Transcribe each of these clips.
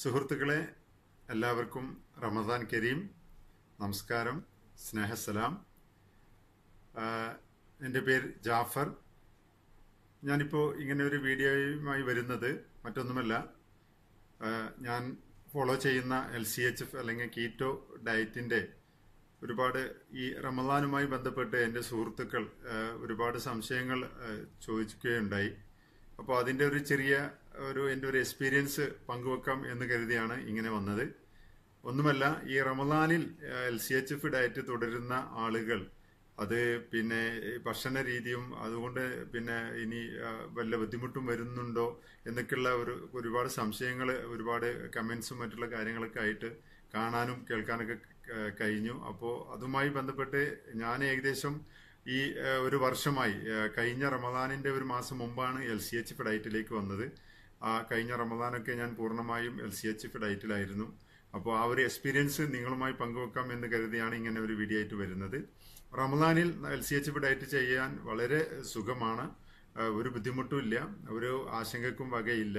സുഹൃത്തുക്കളെ എല്ലാവർക്കും റമദാൻ കരീം നമസ്കാരം സ്നേഹസലാം എൻ്റെ പേര് ജാഫർ ഞാനിപ്പോൾ ഇങ്ങനെ ഒരു വീഡിയോയുമായി വരുന്നത് മറ്റൊന്നുമല്ല ഞാൻ ഫോളോ ചെയ്യുന്ന എൽ സി എച്ച് എഫ് അല്ലെങ്കിൽ കീറ്റോ ഡയറ്റിൻ്റെ ഒരുപാട് ഈ റമദാനുമായി ബന്ധപ്പെട്ട് എൻ്റെ സുഹൃത്തുക്കൾ ഒരുപാട് സംശയങ്ങൾ ചോദിക്കുകയുണ്ടായി അപ്പോൾ അതിൻ്റെ ഒരു ചെറിയ ഒരു എൻ്റെ ഒരു എക്സ്പീരിയൻസ് പങ്കുവെക്കാം എന്ന് കരുതിയാണ് ഇങ്ങനെ വന്നത് ഒന്നുമല്ല ഈ റമദാനിൽ L C H F diet തുടരുന്ന ആളുകൾ അത് പിന്നെ ഭക്ഷണ രീതിയും അതുകൊണ്ട് പിന്നെ ഇനി വല്ല ബുദ്ധിമുട്ടും വരുന്നുണ്ടോ എന്നൊക്കെയുള്ള ഒരു ഒരുപാട് സംശയങ്ങൾ ഒരുപാട് കമൻസും മറ്റുള്ള കാര്യങ്ങളൊക്കെ ആയിട്ട് കാണാനും കേൾക്കാനൊക്കെ കഴിഞ്ഞു അപ്പോൾ അതുമായി ബന്ധപ്പെട്ട് ഞാൻ ഏകദേശം ഈ ഒരു വർഷമായി കഴിഞ്ഞ റമദാനിന്റെ ഒരു മാസം മുമ്പാണ് എൽ സി എച്ച് ഫിഡൈറ്റിലേക്ക് വന്നത് ആ കഴിഞ്ഞ റമദാനൊക്കെ ഞാൻ പൂർണ്ണമായും എൽ സി എച്ച് ഫിഡൈറ്റിലായിരുന്നു അപ്പോൾ ആ ഒരു എക്സ്പീരിയൻസ് നിങ്ങളുമായി പങ്കുവെക്കാം എന്ന് കരുതിയാണ് ഇങ്ങനെ ഒരു വീഡിയോ ആയിട്ട് വരുന്നത് റമദാനിൽ എൽ സി എച്ച് ഡയറ്റ് ചെയ്യാൻ വളരെ സുഖമാണ് ഒരു ബുദ്ധിമുട്ടുമില്ല ഒരു ആശങ്കക്കും വകയില്ല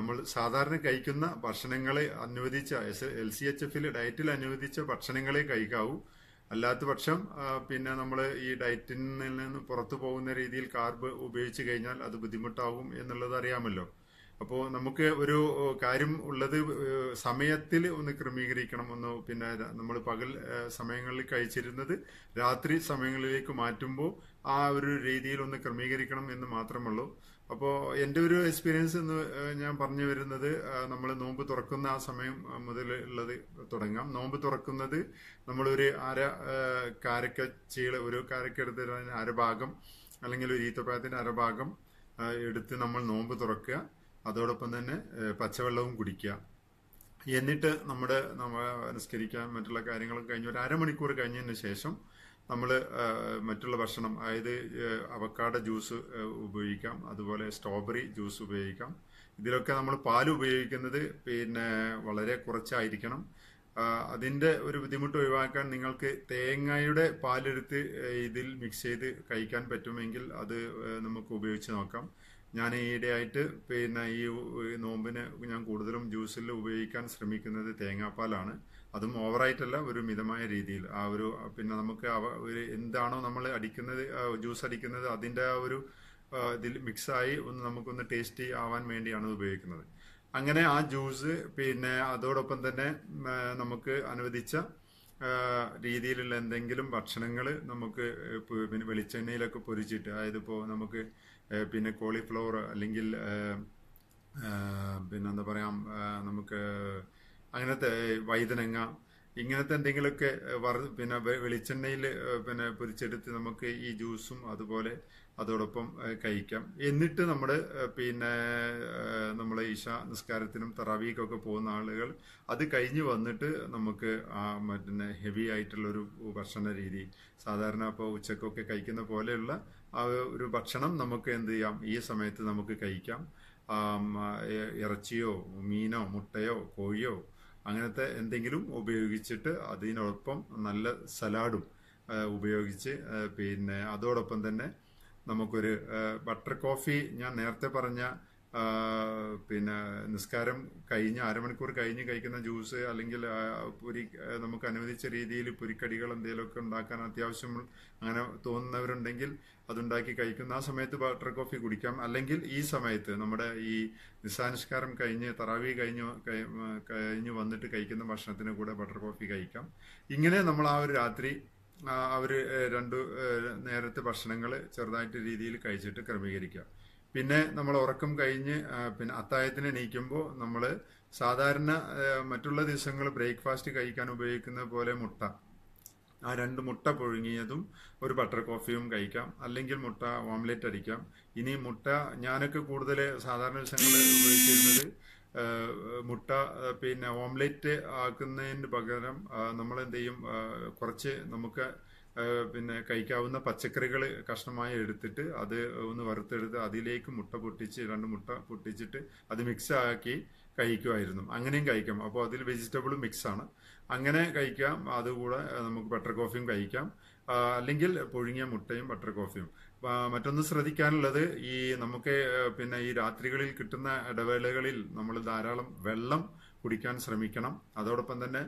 നമ്മൾ സാധാരണ കഴിക്കുന്ന ഭക്ഷണങ്ങളെ അനുവദിച്ച എൽ സി എച്ച് എഫിൽ ഡയറ്റിൽ അനുവദിച്ച ഭക്ഷണങ്ങളെ കഴിക്കാവൂ അല്ലാത്ത പക്ഷം പിന്നെ നമ്മൾ ഈ ഡയറ്റിൽ നിന്ന് പുറത്തു പോകുന്ന രീതിയിൽ കാർബ് ഉപയോഗിച്ചു കഴിഞ്ഞാൽ അത് ബുദ്ധിമുട്ടാകും എന്നുള്ളത് അറിയാമല്ലോ അപ്പോൾ നമുക്ക് ഒരു കാര്യം ഉള്ളത് സമയത്തിൽ ഒന്ന് ക്രമീകരിക്കണം ഒന്ന് പിന്നെ നമ്മൾ പകൽ സമയങ്ങളിൽ കഴിച്ചിരുന്നത് രാത്രി സമയങ്ങളിലേക്ക് മാറ്റുമ്പോൾ ആ ഒരു രീതിയിൽ ഒന്ന് ക്രമീകരിക്കണം എന്ന് മാത്രമുള്ളൂ അപ്പോൾ എൻ്റെ ഒരു എക്സ്പീരിയൻസ് എന്ന് ഞാൻ പറഞ്ഞു വരുന്നത് നമ്മൾ നോമ്പ് തുറക്കുന്ന ആ സമയം മുതൽ ഉള്ളത് തുടങ്ങാം നോമ്പ് തുറക്കുന്നത് നമ്മളൊരു അര കാരക്ക ചീള ഒരു കാരക്ക അരഭാഗം അല്ലെങ്കിൽ ഒരു ഈത്തപ്പഴത്തിൻ്റെ അരഭാഗം എടുത്ത് നമ്മൾ നോമ്പ് തുറക്കുക അതോടൊപ്പം തന്നെ പച്ചവെള്ളവും കുടിക്കുക എന്നിട്ട് നമ്മുടെ നമ്മൾ അനുസ്കരിക്കാൻ മറ്റുള്ള കാര്യങ്ങൾ കഴിഞ്ഞ ഒരു അരമണിക്കൂർ കഴിഞ്ഞതിന് ശേഷം നമ്മൾ മറ്റുള്ള ഭക്ഷണം അതായത് അവക്കാട ജ്യൂസ് ഉപയോഗിക്കാം അതുപോലെ സ്ട്രോബെറി ജ്യൂസ് ഉപയോഗിക്കാം ഇതിലൊക്കെ നമ്മൾ പാൽ ഉപയോഗിക്കുന്നത് പിന്നെ വളരെ കുറച്ചായിരിക്കണം അതിൻ്റെ ഒരു ബുദ്ധിമുട്ട് ഒഴിവാക്കാൻ നിങ്ങൾക്ക് തേങ്ങയുടെ പാലെടുത്ത് ഇതിൽ മിക്സ് ചെയ്ത് കഴിക്കാൻ പറ്റുമെങ്കിൽ അത് നമുക്ക് ഉപയോഗിച്ച് നോക്കാം ഞാൻ ഈയിടെയായിട്ട് പിന്നെ ഈ നോമ്പിന് ഞാൻ കൂടുതലും ജ്യൂസിൽ ഉപയോഗിക്കാൻ ശ്രമിക്കുന്നത് തേങ്ങാപ്പാലാണ് അതും ഓവറായിട്ടല്ല ഒരു മിതമായ രീതിയിൽ ആ ഒരു പിന്നെ നമുക്ക് ഒരു എന്താണോ നമ്മൾ അടിക്കുന്നത് ജ്യൂസ് അടിക്കുന്നത് അതിൻ്റെ ആ ഒരു ഇതിൽ മിക്സായി ഒന്ന് നമുക്കൊന്ന് ടേസ്റ്റി ആവാൻ വേണ്ടിയാണ് ഉപയോഗിക്കുന്നത് അങ്ങനെ ആ ജ്യൂസ് പിന്നെ അതോടൊപ്പം തന്നെ നമുക്ക് അനുവദിച്ച രീതിയിലുള്ള എന്തെങ്കിലും ഭക്ഷണങ്ങൾ നമുക്ക് പിന്നെ വെളിച്ചെണ്ണയിലൊക്കെ പൊരിച്ചിട്ട് അതായത് ഇപ്പോൾ നമുക്ക് പിന്നെ കോളിഫ്ലവർ അല്ലെങ്കിൽ പിന്നെന്താ പറയാം നമുക്ക് അങ്ങനത്തെ വൈതനങ്ങ ഇങ്ങനത്തെ എന്തെങ്കിലുമൊക്കെ വറ പിന്നെ വെളിച്ചെണ്ണയിൽ പിന്നെ പൊരിച്ചെടുത്ത് നമുക്ക് ഈ ജ്യൂസും അതുപോലെ അതോടൊപ്പം കഴിക്കാം എന്നിട്ട് നമ്മൾ പിന്നെ നമ്മൾ ഈശ നിസ്കാരത്തിനും തറാവിക്കൊക്കെ പോകുന്ന ആളുകൾ അത് കഴിഞ്ഞ് വന്നിട്ട് നമുക്ക് മറ്റേ ഹെവി ആയിട്ടുള്ളൊരു ഭക്ഷണ രീതി സാധാരണ ഇപ്പോൾ ഉച്ചക്കൊക്കെ കഴിക്കുന്ന പോലെയുള്ള ആ ഒരു ഭക്ഷണം നമുക്ക് എന്ത് ചെയ്യാം ഈ സമയത്ത് നമുക്ക് കഴിക്കാം ഇറച്ചിയോ മീനോ മുട്ടയോ കോഴിയോ അങ്ങനത്തെ എന്തെങ്കിലും ഉപയോഗിച്ചിട്ട് അതിനോടൊപ്പം നല്ല സലാഡും ഉപയോഗിച്ച് പിന്നെ അതോടൊപ്പം തന്നെ നമുക്കൊരു ബട്ടർ കോഫി ഞാൻ നേരത്തെ പറഞ്ഞ പിന്നെ നിസ്കാരം കഴിഞ്ഞ് അരമണിക്കൂർ കഴിഞ്ഞ് കഴിക്കുന്ന ജ്യൂസ് അല്ലെങ്കിൽ പുരി നമുക്ക് അനുവദിച്ച രീതിയിൽ പുരിക്കടികൾ എന്തെങ്കിലുമൊക്കെ ഉണ്ടാക്കാൻ അത്യാവശ്യം അങ്ങനെ തോന്നുന്നവരുണ്ടെങ്കിൽ അതുണ്ടാക്കി കഴിക്കുന്ന ആ സമയത്ത് ബട്ടർ കോഫി കുടിക്കാം അല്ലെങ്കിൽ ഈ സമയത്ത് നമ്മുടെ ഈ നിസ്സാനുസ്കാരം കഴിഞ്ഞ് തറാവി കഴിഞ്ഞ് കഴിഞ്ഞ് വന്നിട്ട് കഴിക്കുന്ന ഭക്ഷണത്തിന് കൂടെ ബട്ടർ കോഫി കഴിക്കാം ഇങ്ങനെ നമ്മൾ ആ ഒരു രാത്രി അവർ രണ്ട് നേരത്തെ ഭക്ഷണങ്ങൾ ചെറുതായിട്ട് രീതിയിൽ കഴിച്ചിട്ട് ക്രമീകരിക്കുക പിന്നെ നമ്മൾ ഉറക്കം കഴിഞ്ഞ് പിന്നെ അത്തായത്തിന് എണീക്കുമ്പോൾ നമ്മൾ സാധാരണ മറ്റുള്ള ദിവസങ്ങൾ ബ്രേക്ക്ഫാസ്റ്റ് കഴിക്കാൻ ഉപയോഗിക്കുന്ന പോലെ മുട്ട ആ രണ്ട് മുട്ട പുഴുങ്ങിയതും ഒരു ബട്ടർ കോഫിയും കഴിക്കാം അല്ലെങ്കിൽ മുട്ട ഓംലെറ്റ് അടിക്കാം ഇനി മുട്ട ഞാനൊക്കെ കൂടുതൽ സാധാരണ ദിവസങ്ങളിൽ ഉപയോഗിച്ചിരുന്നത് മുട്ട പിന്നെ ഓംലെറ്റ് ആക്കുന്നതിന് പകരം നമ്മൾ എന്ത് ചെയ്യും കുറച്ച് നമുക്ക് പിന്നെ കഴിക്കാവുന്ന പച്ചക്കറികൾ കഷ്ണമായി എടുത്തിട്ട് അത് ഒന്ന് വറുത്തെടുത്ത് അതിലേക്ക് മുട്ട പൊട്ടിച്ച് രണ്ട് മുട്ട പൊട്ടിച്ചിട്ട് അത് മിക്സ് ആക്കി കഴിക്കുമായിരുന്നു അങ്ങനെയും കഴിക്കാം അപ്പോൾ അതിൽ വെജിറ്റബിൾ മിക്സ് ആണ് അങ്ങനെ കഴിക്കാം അതുകൂടെ നമുക്ക് ബട്ടർ കോഫിയും കഴിക്കാം അല്ലെങ്കിൽ പുഴുങ്ങിയ മുട്ടയും ബട്ടർ കോഫിയും മറ്റൊന്ന് ശ്രദ്ധിക്കാനുള്ളത് ഈ നമുക്ക് പിന്നെ ഈ രാത്രികളിൽ കിട്ടുന്ന ഇടവേളകളിൽ നമ്മൾ ധാരാളം വെള്ളം കുടിക്കാൻ ശ്രമിക്കണം അതോടൊപ്പം തന്നെ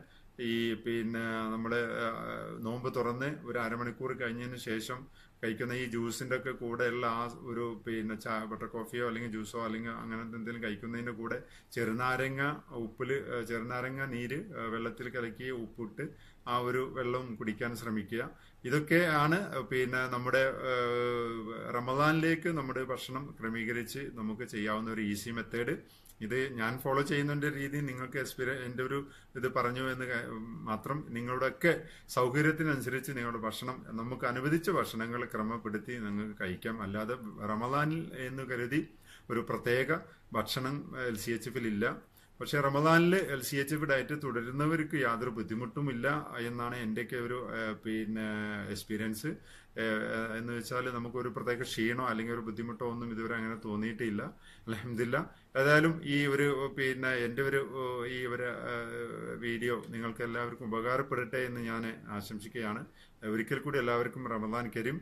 ഈ പിന്നെ നമ്മൾ നോമ്പ് തുറന്ന് ഒരു അരമണിക്കൂർ കഴിഞ്ഞതിന് ശേഷം കഴിക്കുന്ന ഈ ജ്യൂസിൻ്റെ ഒക്കെ കൂടെയുള്ള ആ ഒരു പിന്നെ ചായ ബട്ടർ കോഫിയോ അല്ലെങ്കിൽ ജ്യൂസോ അല്ലെങ്കിൽ അങ്ങനത്തെ എന്തെങ്കിലും കഴിക്കുന്നതിൻ്റെ കൂടെ ചെറുനാരങ്ങ ഉപ്പിൽ ചെറുനാരങ്ങ നീര് വെള്ളത്തിൽ കലക്കി ഉപ്പിട്ട് ആ ഒരു വെള്ളം കുടിക്കാൻ ശ്രമിക്കുക ഇതൊക്കെയാണ് പിന്നെ നമ്മുടെ റമദാനിലേക്ക് നമ്മുടെ ഭക്ഷണം ക്രമീകരിച്ച് നമുക്ക് ചെയ്യാവുന്ന ഒരു ഈസി മെത്തേഡ് ഇത് ഞാൻ ഫോളോ ചെയ്യുന്ന രീതി നിങ്ങൾക്ക് എക്സ്പീരിയൻ എൻ്റെ ഒരു ഇത് പറഞ്ഞു എന്ന് മാത്രം നിങ്ങളുടെയൊക്കെ സൗകര്യത്തിനനുസരിച്ച് നിങ്ങളുടെ ഭക്ഷണം നമുക്ക് അനുവദിച്ച ഭക്ഷണങ്ങൾ ക്രമപ്പെടുത്തി നിങ്ങൾക്ക് കഴിക്കാം അല്ലാതെ റമദാനിൽ എന്ന് കരുതി ഒരു പ്രത്യേക ഭക്ഷണം എൽ സി എച്ച് എഫിൽ ഇല്ല പക്ഷേ റമദാനിൽ L C H F diet തുടരുന്നവർക്ക് യാതൊരു ബുദ്ധിമുട്ടുമില്ല എന്നാണ് എൻ്റെയൊക്കെ ഒരു പിന്നെ എക്സ്പീരിയൻസ് എന്ന് വെച്ചാൽ നമുക്കൊരു പ്രത്യേക ക്ഷീണോ അല്ലെങ്കിൽ ഒരു ബുദ്ധിമുട്ടോ ഒന്നും ഇതുവരെ അങ്ങനെ തോന്നിയിട്ടില്ല അലഹമില്ല ഏതായാലും ഈ ഒരു പിന്നെ എൻ്റെ ഒരു ഈ ഒരു വീഡിയോ നിങ്ങൾക്ക് എല്ലാവർക്കും ഉപകാരപ്പെടട്ടെ എന്ന് ഞാൻ ആശംസിക്കുകയാണ് ഒരിക്കൽ കൂടി എല്ലാവർക്കും റമദാൻ കരിം